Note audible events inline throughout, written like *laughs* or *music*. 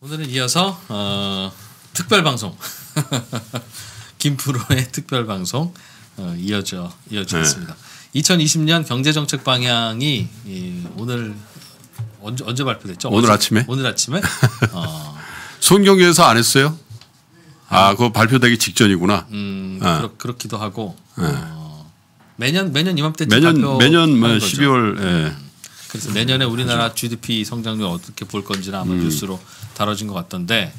오늘은 이어서 어, 특별 방송 *laughs* 김프로의 특별 방송 어, 이어져 이어졌습니다. 네. 2020년 경제 정책 방향이 이, 오늘 언제, 언제 발표됐죠? 오늘 어제, 아침에? 오늘 아침에? *laughs* 어. 손경유 에서안 했어요? 아. 아, 그거 발표되기 직전이구나. 음, 네. 그렇, 그렇기도 하고 네. 어, 매년 매년 이맘때쯤 매년 매년 12월 뭐 예. 음. 그래서 내년에 우리나라 GDP 성장률 어떻게 볼 건지는 아마 음. 뉴스로 다뤄진 것 같던데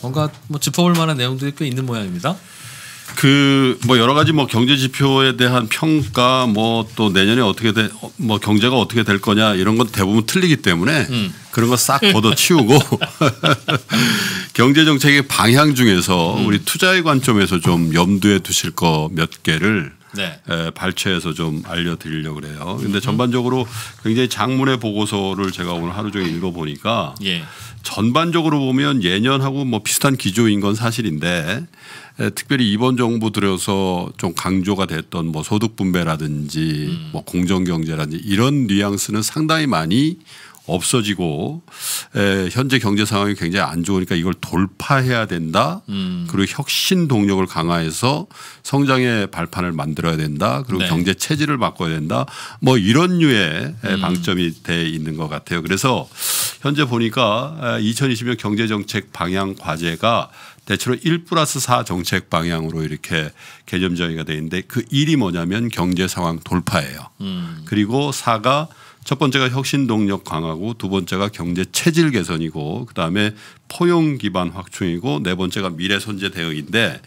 뭔가 뭐 짚어볼 만한 내용들이 꽤 있는 모양입니다. 그 뭐 여러 가지 뭐 경제 지표에 대한 평가 뭐 또 내년에 어떻게 돼뭐 경제가 어떻게 될 거냐 이런 건 대부분 틀리기 때문에 음. 그런 거 싹 걷어치우고 *laughs* 경제 정책의 방향 중에서 음. 우리 투자의 관점에서 좀 염두에 두실 거 몇 개를 네. 에, 발췌해서 좀 알려드리려고 그래요. 근데 전반적으로 굉장히 장문의 보고서를 제가 오늘 하루 종일 읽어보니까 예. 전반적으로 보면 예년하고 뭐 비슷한 기조인 건 사실인데 에, 특별히 이번 정부 들어서 좀 강조가 됐던 뭐 소득 분배라든지 음. 뭐 공정 경제라든지 이런 뉘앙스는 상당히 많이 없어지고 에, 현재 경제 상황이 굉장히 안 좋으니까 이걸 돌파해야 된다. 음. 그리고 혁신 동력을 강화해서 성장의 발판을 만들어야 된다. 그리고 네. 경제 체질을 바꿔야 된다. 뭐 이런 류의 음. 방점이 돼 있는 것 같아요. 그래서 현재 보니까 2020년 경제 정책 방향 과제가 대체로 1 플러스 4 정책 방향으로 이렇게 개념 정의가 돼 있는데 그 1이 뭐냐면 경제 상황 돌파예요. 음. 그리고 4가 첫 번째가 혁신 동력 강화고 두 번째가 경제 체질 개선이고 그다음에 포용 기반 확충이고 네 번째가 미래 선제 대응인데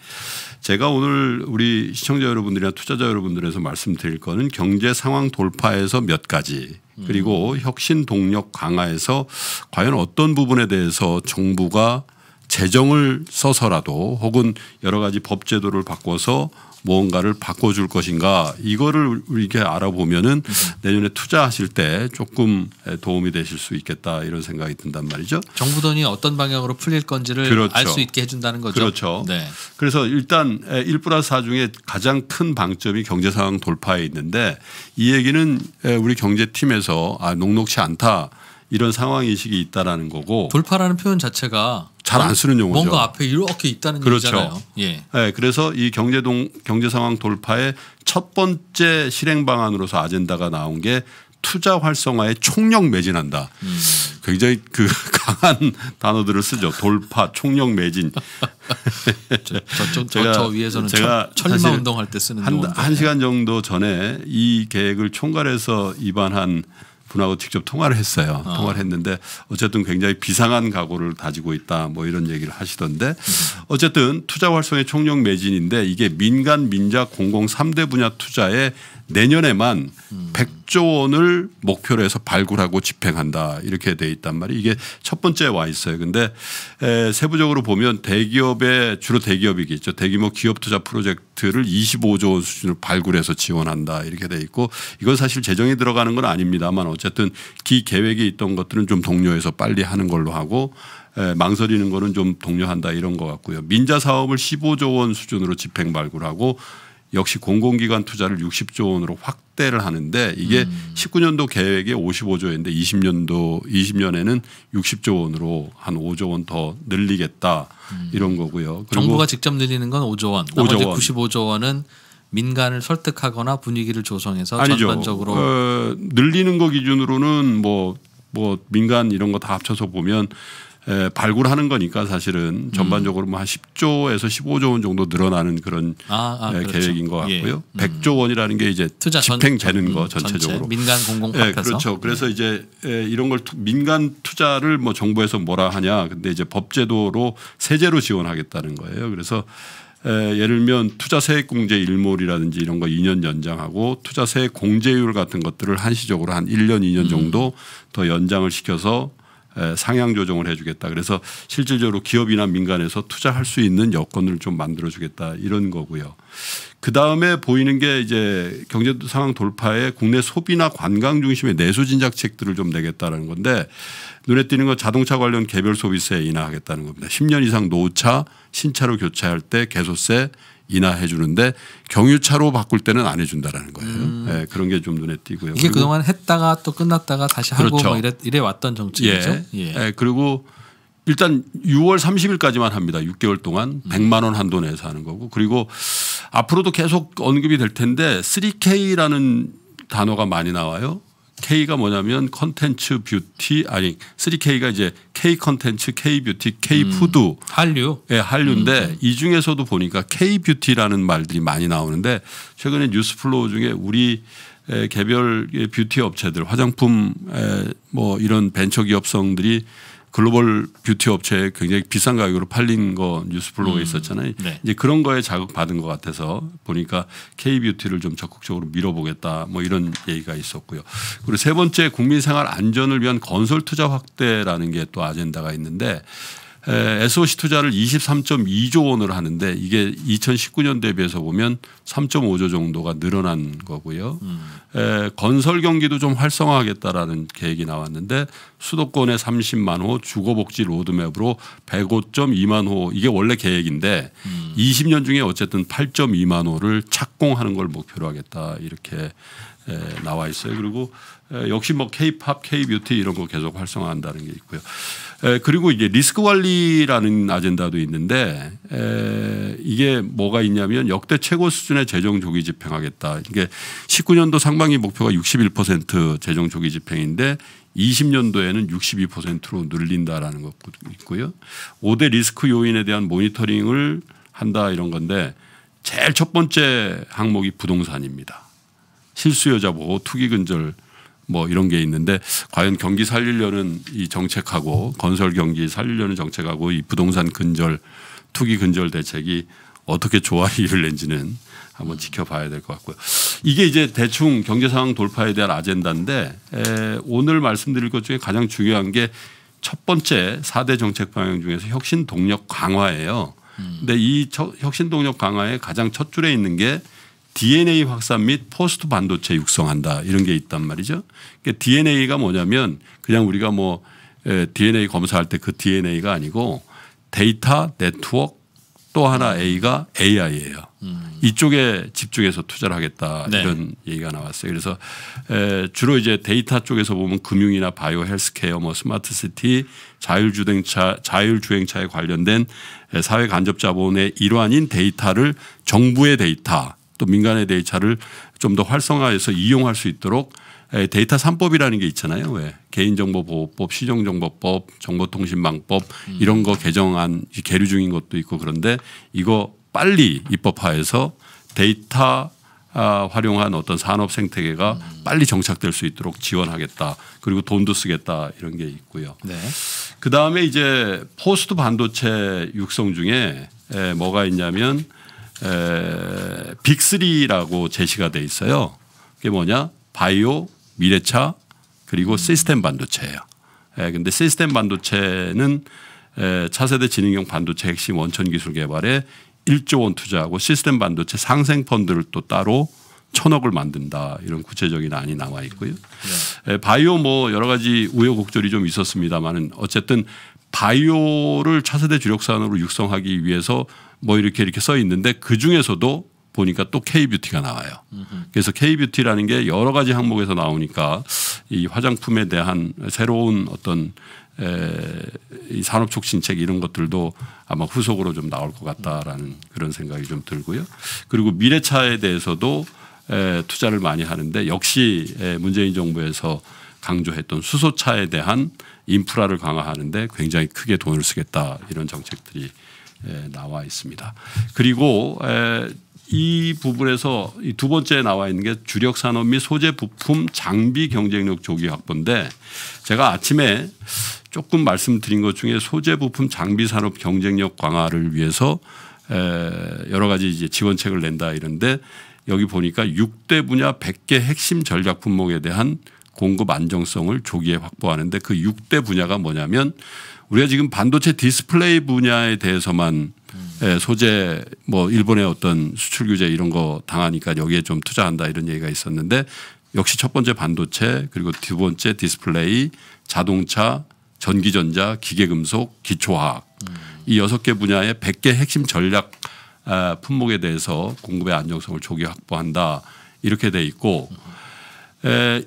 제가 오늘 우리 시청자 여러분들이나 투자자 여러분들에서 말씀드릴 거는 경제 상황 돌파에서 몇 가지 그리고 음. 혁신 동력 강화에서 과연 어떤 부분에 대해서 정부가 재정을 써서라도 혹은 여러 가지 법 제도를 바꿔서 무언가를 바꿔줄 것인가 이거를 이렇게 알아보면은 음. 내년에 투자하실 때 조금 도움이 되실 수 있겠다 이런 생각이 든단 말이죠. 정부 돈이 어떤 방향으로 풀릴 건지를 그렇죠. 알수 있게 해준다는 거죠. 그렇죠. 네. 그래서 일단 1 플러스 4 중에 가장 큰 방점이 경제 상황 돌파에 있는데 이 얘기는 우리 경제팀에서 아, 녹록치 않다. 이런 상황 인식이 있다라는 거고 돌파라는 표현 자체가 잘 안 쓰는 용어죠. 뭔가 앞에 이렇게 있다는 그렇죠. 얘기잖아요. 예. 네, 그래서 이 경제 동 경제 상황 돌파의 첫 번째 실행 방안으로서 아젠다가 나온 게 투자 활성화에 총력 매진한다. 음. 굉장히 그 *laughs* 강한 단어들을 쓰죠. 돌파, 총력 매진. *laughs* 저, 저, 저, 저, 위에서는 제가 철마 운동할 때 쓰는 한, 한 시간 정도 전에 이 계획을 총괄해서 입안한 분하고 직접 통화를 했어요. 아. 통화를 했는데 어쨌든 굉장히 비상한 각오를 가지고 있다 뭐 이런 얘기를 하시던데 어쨌든 투자 활성의 총력 매진인데 이게 민간 민자 공공 3대 분야 투자에 내년에만 음. 10조 원을 목표로 해서 발굴하고 집행한다 이렇게 돼 있단 말이에요. 이게 첫 번째 와 있어요. 근데 세부적으로 보면 대기업의 주로 대기업이겠죠. 대규모 기업 투자 프로젝트를 25조 원 수준으로 발굴해서 지원한다 이렇게 돼 있고 이건 사실 재정이 들어가는 건 아닙니다만 어쨌든 기 계획에 있던 것들은 좀독려해서 빨리 하는 걸로 하고 망설이는 거는 좀 독려한다 이런 것 같고요. 민자 사업을 15조 원 수준으로 집행 발굴하고 역시 공공기관 투자를 60조 원으로 확대를 하는데 이게 음. 19년도 계획에 55조였는데 20년도 20년에는 60조 원으로 한 5조 원 더 늘리겠다 음. 이런 거고요. 정부가 직접 늘리는 건 5조 원. 5조 나머지 원. 95조 원은 민간을 설득하거나 분위기를 조성해서 아니죠. 전반적으로 어, 늘리는 거 기준으로는 뭐뭐 뭐 민간 이런 거 다 합쳐서 보면 발굴하는 거니까 사실은 음. 전반적으로 뭐 한 10조에서 15조 원 정도 늘어나는 그런 아, 아, 그렇죠. 계획인 것 같고요. 예. 100조 음. 원이라는 게 이제 집행되는 전, 거 음, 전체적으로 전체 민간 공공 예, 그렇죠. 네. 그래서 네. 이제 이런 걸 민간 투자를 뭐 정부에서 뭐라 하냐. 근데 이제 법제도로 세제로 지원하겠다는 거예요. 그래서 예를 들면 투자세액공제 일몰이라든지 이런 거 2년 연장하고 투자세액 공제율 같은 것들을 한시적으로 한 1년 2년 정도 음. 더 연장을 시켜서 상향 조정을 해주겠다. 그래서 실질적으로 기업이나 민간에서 투자할 수 있는 여건을 좀 만들어주겠다 이런 거고요. 그 다음에 보이는 게 이제 경제 상황 돌파에 국내 소비나 관광 중심의 내수 진작책들을 좀 내겠다라는 건데 눈에 띄는 건 자동차 관련 개별 소비세 인하하겠다는 겁니다. 10년 이상 노차 신차로 교체할 때 개소세 인하해 주는데 경유차로 바꿀 때는 안 해준다라는 거예요. 음. 네, 그런 게 좀 눈에 띄고요. 이게 그동안 했다가 또 끝났다가 다시 그렇죠. 하고 뭐 이래, 이래 왔던 정책이죠. 예. 예. 예 그리고 일단 6월 30일까지만 합니다. 6개월 동안 100만 음. 원 한도 내서 하는 거고 그리고 앞으로도 계속 언급이 될 텐데 3K라는 단어가 많이 나와요. K가 뭐냐면 컨텐츠 뷰티 아니 3K가 이제 K 컨텐츠, K 뷰티, K 푸드, 음, 한류, 예 네, 한류인데 음, 음. 이 중에서도 보니까 K 뷰티라는 말들이 많이 나오는데 최근에 뉴스플로우 중에 우리 개별 뷰티 업체들, 화장품 뭐 이런 벤처 기업성들이 글로벌 뷰티 업체에 굉장히 비싼 가격으로 팔린 거 뉴스플로우에 음. 있었잖아요. 네. 이제 그런 거에 자극받은 것 같아서 보니까 K뷰티를 좀 적극적으로 밀어보겠다 뭐 이런 얘기가 있었고요. 그리고 세 번째 국민생활 안전을 위한 건설 투자 확대라는 게 또 아젠다가 있는데 SOC 투자를 23.2조 원을 하는데 이게 2019년 대비해서 보면 3.5조 정도가 늘어난 거고요. 음. 에, 건설 경기도 좀 활성화하겠다라는 계획이 나왔는데 수도권에 30만 호 주거복지 로드맵으로 105.2만 호 이게 원래 계획인데 음. 20년 중에 어쨌든 8.2만 호를 착공하는 걸 목표로 하겠다 이렇게 예, 나와 있어요. 그리고 예, 역시 뭐 K-팝, K-뷰티 이런 거 계속 활성화한다는 게 있고요. 예, 그리고 이제 리스크 관리라는 아젠다도 있는데 이게 뭐가 있냐면 역대 최고 수준의 재정 조기 집행하겠다. 이게 19년도 상반기 목표가 61% 재정 조기 집행인데 20년도에는 62%로 늘린다라는 것도 있고요. 5대 리스크 요인에 대한 모니터링을 한다 이런 건데 제일 첫 번째 항목이 부동산입니다. 실수요자 보호 뭐 투기 근절 뭐 이런 게 있는데 과연 경기 살리려는 이 정책하고 건설 경기 살리려는 정책하고 이 부동산 근절 투기 근절 대책이 어떻게 조화를 낸지는 한번 지켜봐야 될 것 같고요. 이게 이제 대충 경제 상황 돌파에 대한 아젠다인데 에, 오늘 말씀드릴 것 중에 가장 중요한 게 첫 번째 사대 정책 방향 중에서 혁신 동력 강화예요. 음. 근데 이 혁신 동력 강화의 가장 첫 줄에 있는 게 DNA 확산 및 포스트 반도체 육성한다 이런 게 있단 말이죠. 그러니까 DNA가 뭐냐면 그냥 우리가 뭐 DNA 검사할 때 그 DNA가 아니고 데이터 네트워크 또 하나 A가 AI예요. 이쪽에 집중해서 투자를 하겠다 네. 이런 얘기가 나왔어요. 그래서 주로 이제 데이터 쪽에서 보면 금융이나 바이오 헬스케어 뭐 스마트 시티 자율주행차 자율주행차에 관련된 사회 간접 자본의 일환인 데이터를 정부의 데이터 또 민간의 데이터를 좀 더 활성화해서 이용할 수 있도록 데이터 삼법이라는게 있잖아요. 왜 개인정보보호법, 시정정보법, 정보통신망법 음. 이런 거 개정안 계류 중인 것도 있고 그런데 이거 빨리 입법화해서 데이터 아, 활용한 어떤 산업 생태계가 음. 빨리 정착될 수 있도록 지원하겠다. 그리고 돈도 쓰겠다 이런 게 있고요. 네. 그 다음에 이제 포스트 반도체 육성 중에 에, 뭐가 있냐면 에, 빅3라고 제시가 돼 있어요. 그게 뭐냐? 바이오, 미래차, 그리고 음. 시스템 반도체예요. 예, 근데 시스템 반도체는 에, 차세대 진흥형 반도체 핵심 원천 기술 개발에 1조 원 투자하고 시스템 반도체 상생 펀드를 또 따로 천억을 만든다 이런 구체적인 안이 나와 있고요. 네. 에, 바이오 뭐 여러 가지 우여곡절이 좀 있었습니다만은 어쨌든 바이오를 차세대 주력 산업으로 육성하기 위해서 뭐 이렇게 이렇게 써 있는데 그 중에서도 보니까 또 K뷰티가 나와요. 그래서 K뷰티라는 게 여러 가지 항목에서 나오니까 이 화장품에 대한 새로운 어떤 이 산업 촉진책 이런 것들도 아마 후속으로 좀 나올 것 같다라는 그런 생각이 좀 들고요. 그리고 미래차에 대해서도 에, 투자를 많이 하는데 역시 문재인 정부에서 강조했던 수소차에 대한 인프라를 강화하는데 굉장히 크게 돈을 쓰겠다 이런 정책들이 나와 있습니다. 그리고 이 부분에서 두 번째 나와 있는 게 주력 산업 및 소재 부품 장비 경쟁력 조기 확보인데 제가 아침에 조금 말씀드린 것 중에 소재 부품 장비 산업 경쟁력 강화를 위해서 여러 가지 이제 지원책을 낸다 이런데 여기 보니까 6대 분야 100개 핵심 전략 품목에 대한 공급 안정성을 조기에 확보하는데 그 6대 분야가 뭐냐면 우리가 지금 반도체 디스플레이 분야에 대해서만 음. 소재 뭐 일본의 어떤 수출 규제 이런 거 당하니까 여기에 좀 투자한다 이런 얘기가 있었는데 역시 첫 번째 반도체 그리고 두 번째 디스플레이 자동차 전기전자 기계금속 기초화학 음. 이 여섯 개 분야의 100개 핵심 전략 아, 품목에 대해서 공급의 안정성을 조기 확보한다 이렇게 돼 있고 음.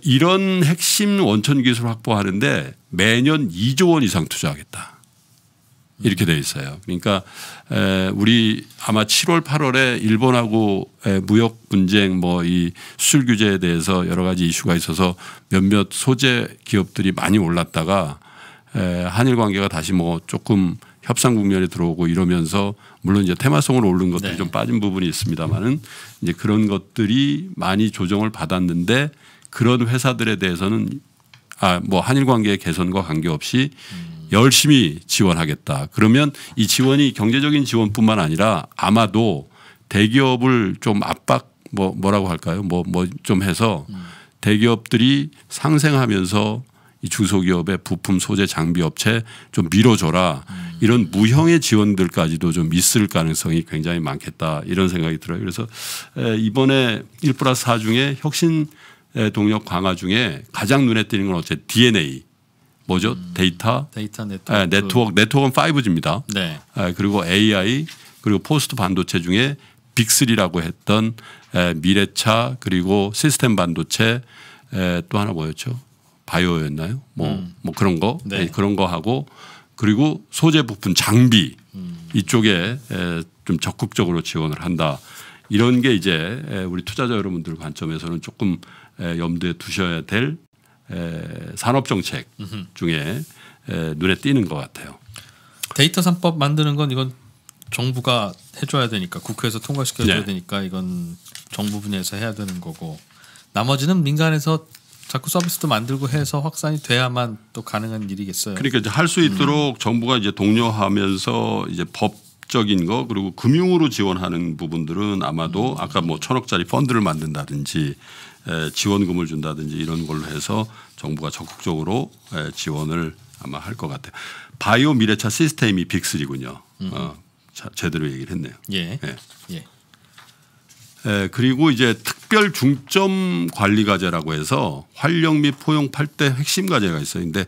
이런 핵심 원천 기술 확보하는데 매년 2조 원 이상 투자하겠다. 이렇게 돼 있어요. 그러니까 우리 아마 7월 8월에 일본하고 무역 분쟁 뭐 이 수출 규제에 대해서 여러 가지 이슈가 있어서 몇몇 소재 기업들이 많이 올랐다가 한일 관계가 다시 뭐 조금 협상 국면에 들어오고 이러면서 물론 이제 테마성으로 른 것들이 네. 좀 빠진 부분이 있습니다만은 이제 그런 것들이 많이 조정을 받았는데 그런 회사들에 대해서는 아, 뭐 한일 관계 개선과 관계없이 음. 열심히 지원하겠다. 그러면 이 지원이 경제적인 지원뿐만 아니라 아마도 대기업을 좀 압박 뭐 뭐라고 할까요? 뭐 뭐 좀 해서 음. 대기업들이 상생하면서 이 중소기업의 부품 소재 장비 업체 좀 밀어줘라 음. 이런 무형의 지원들까지도 좀 있을 가능성이 굉장히 많겠다 이런 생각이 들어요. 그래서 이번에 1 플러스 4 중에 혁신 동력 강화 중에 가장 눈에 띄는 건 어째 DNA 뭐죠? 음, 데이터, 데이터 아, 네트워크. 네, 네트워크 네트워크는 5G입니다. 네. 네. 그리고 AI 그리고 포스트 반도체 중에 빅3라고 했던 미래차 그리고 시스템 반도체 또 하나 뭐였죠? 바이오였나요? 뭐뭐 음. 뭐 그런 거 네. 네. 그런 거 하고 그리고 소재 부품 장비 음. 이쪽에 좀 적극적으로 지원을 한다. 이런 게 이제 우리 투자자 여러분들 관점에서는 조금 염두에 두셔야 될 산업 정책 중에 눈에 띄는 것 같아요. 데이터 산법 만드는 건 이건 정부가 해줘야 되니까 국회에서 통과시켜줘야 네. 되니까 이건 정부 분야에서 해야 되는 거고 나머지는 민간에서 자꾸 서비스도 만들고 해서 확산이 돼야만 또 가능한 일이겠어요. 그러니까 할수 음. 있도록 음. 정부가 이제 독려하면서 이제 법 적인 거 그리고 금융으로 지원하는 부분들은 아마도 음. 아까 뭐 천억짜리 펀드를 만든다든지 지원금을 준다든지 이런 걸로 해서 정부가 적극적으로 지원을 아마 할 것 같아요. 바이오 미래차 시스템이 빅3군요. 음. 어, 자, 제대로 얘기를 했네요. 예. 예. 예. 예. 그리고 이제 특별 중점 관리 과제라고 해서 활력 및 포용 8대 핵심 과제가 있어요. 근데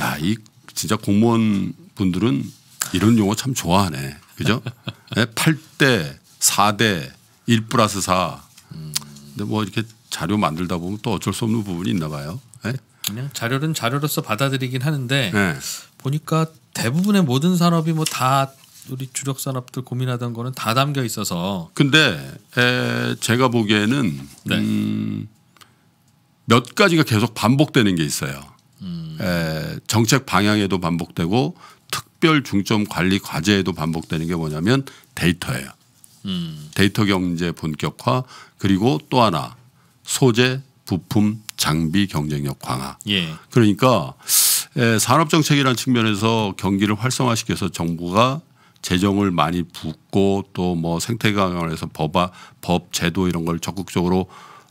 야, 이 진짜 공무원 분들은 이런 용어 참 좋아하네. 그죠? 네, 8대, 4대, 1 플러스 4. 음. 근데 뭐 이렇게 자료 만들다 보면 또 어쩔 수 없는 부분이 있나 봐요. 네? 그냥 자료는 자료로서 받아들이긴 하는데 네. 보니까 대부분의 모든 산업이 뭐 다 우리 주력 산업들 고민하던 거는 다 담겨 있어서. 근데 에, 제가 보기에는 네. 음, 몇 가지가 계속 반복되는 게 있어요. 음. 에, 정책 방향에도 반복되고 특별 중점 관리 과제에도 반복되는 게 뭐냐면 데이터예요. 음. 데이터 경제 본격화 그리고 또 하나 소재, 부품, 장비 경쟁력 강화. 예. 그러니까 산업 정책이라는 측면에서 경기를 활성화시켜서 정부가 재정을 많이 붓고 또 뭐 생태 강을해서 법아 법 제도 이런 걸 적극적으로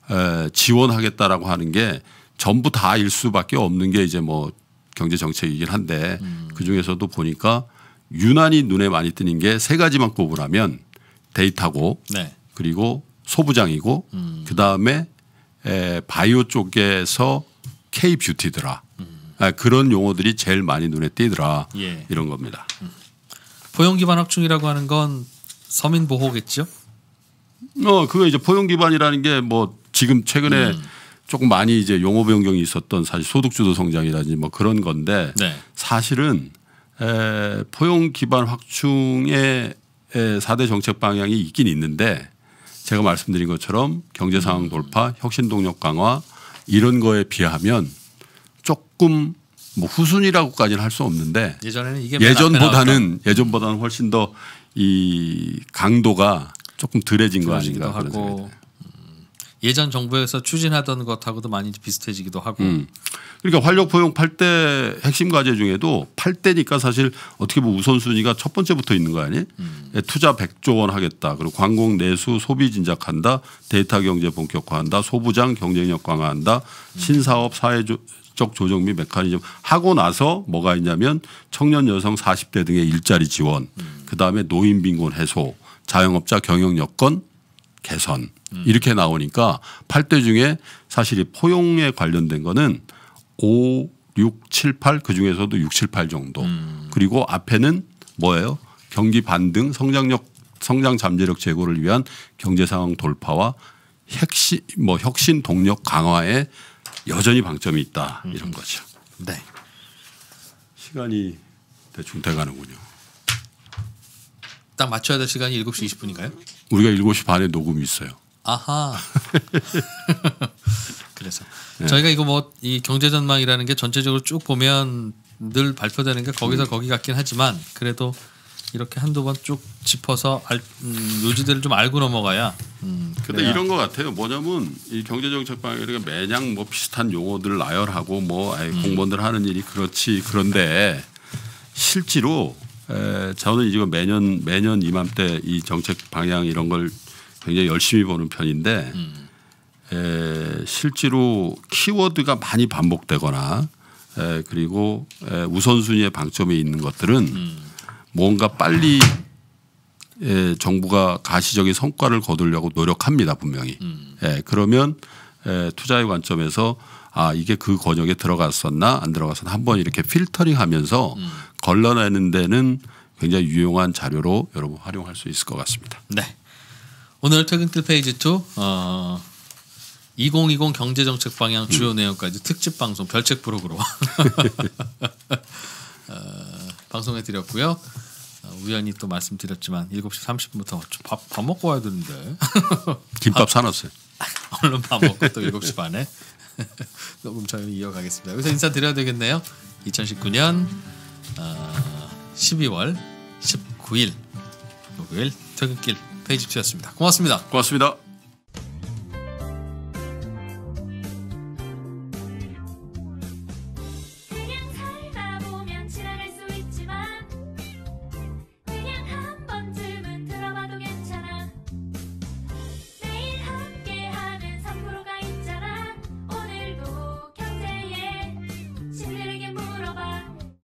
에, 지원하겠다라고 하는 게 전부 다 일 수밖에 없는 게 이제 뭐 경제 정책이긴 한데 음. 그 중에서도 보니까 유난히 눈에 많이 띄는 게 세 가지만 꼽으라면 데이터고 네. 그리고 소부장이고 음. 그 다음에 에, 바이오 쪽에서 K 뷰티더라. 음. 아, 그런 용어들이 제일 많이 눈에 띄더라. 예. 이런 겁니다. 음. 포용 기반 확충이라고 하는 건 서민 보호겠죠? 어, 그거 이제 포용 기반이라는 게 뭐 지금 최근에 음. 조금 많이 이제 용어 변경이 있었던 사실 소득주도 성장이라든지 뭐 그런 건데 네. 사실은 에, 포용 기반 확충의 사대 정책 방향이 있긴 있는데 제가 말씀드린 것처럼 경제 상황 돌파, 혁신 동력 강화 이런 거에 비하면 조금 뭐 후순위라고까지는 할 수 없는데 예전보다는 예전보다는 훨씬 더 이 강도가 조금 덜해진 거 아닌가 하다 예전 정부에서 추진하던 것하고도 많이 비슷해지기도 하고. 음. 그러니까 활력 포용 8대 핵심 과제 중에도 8대니까 사실 어떻게 보면 우선순위가 첫 번째부터 있는 거 아니에요? 음. 예, 투자 100조 원 하겠다. 그리고 관공 내수 소비 진작한다. 데이터 경제 본격화한다. 소부장 경쟁력 강화한다. 음. 신사업 사회적 조정 및 메커니즘 하고 나서 뭐가 있냐면 청년 여성 40대 등의 일자리 지원. 음. 그다음에 노인 빈곤 해소, 자영업자 경영 여건 개선 음. 이렇게 나오니까 8대 중에 사실 이 포용에 관련된 거는 5, 6, 7, 8 그중에서도 6, 7, 8 정도 음. 그리고 앞에는 뭐예요 경기 반등 성장력 성장 잠재력 제고를 위한 경제 상황 돌파와 핵심 뭐 혁신 동력 강화에 여전히 방점이 있다 음. 이런 거죠. 네. 시간이 대충 돼가는군요. 딱 맞춰야 될 시간이 7시 20분인가요? 우리가 7시 반에 녹음이 있어요. 아하. *laughs* 그래서 네. 저희가 이거 뭐 이 경제 전망이라는 게 전체적으로 쭉 보면 늘 발표되는 게 거기서 음. 거기 같긴 하지만 그래도 이렇게 한두 번 쭉 짚어서 알, 음, 요지들을 좀 알고 넘어가야. 음, 근데 이런 것 같아요. 뭐냐면 이 경제정책 방향이 매냥 뭐 비슷한 용어들 나열하고 뭐 음. 공무원들 하는 일이 그렇지 그런데 실제로 에, 저는 이제 매년 매년 이맘때 이 정책 방향 이런 걸 굉장히 열심히 보는 편인데 음. 에, 실제로 키워드가 많이 반복되거나 에, 그리고 에, 우선순위의 방점이 있는 것들은 음. 뭔가 빨리 에, 정부가 가시적인 성과를 거두려고 노력합니다 분명히. 음. 에, 그러면 에, 투자의 관점에서 아 이게 그 권역에 들어갔었나 안 들어갔었나 한번 이렇게 필터링하면서 음. 걸러내는 데는 굉장히 유용한 자료로 여러분 활용할 수 있을 것 같습니다. 네. 오늘 퇴근길 페이지 2 어, 2020 경제정책 방향 주요 음. 내용까지 특집 방송 별책 부록으로 *laughs* 어, 방송해 드렸고요. 어, 우연히 또 말씀드렸지만 7시 30분부터 밥, 밥 먹고 와야 되는데 *laughs* 김밥 사놨어요. *laughs* 얼른 밥 먹고 또 7시 반에 녹음 저희 이어가겠습니다. 여기서 인사드려야 되겠네요. 2019년 12월 19일 목요일 퇴근길 페이지2였습니다 고맙습니다. 고맙습니다.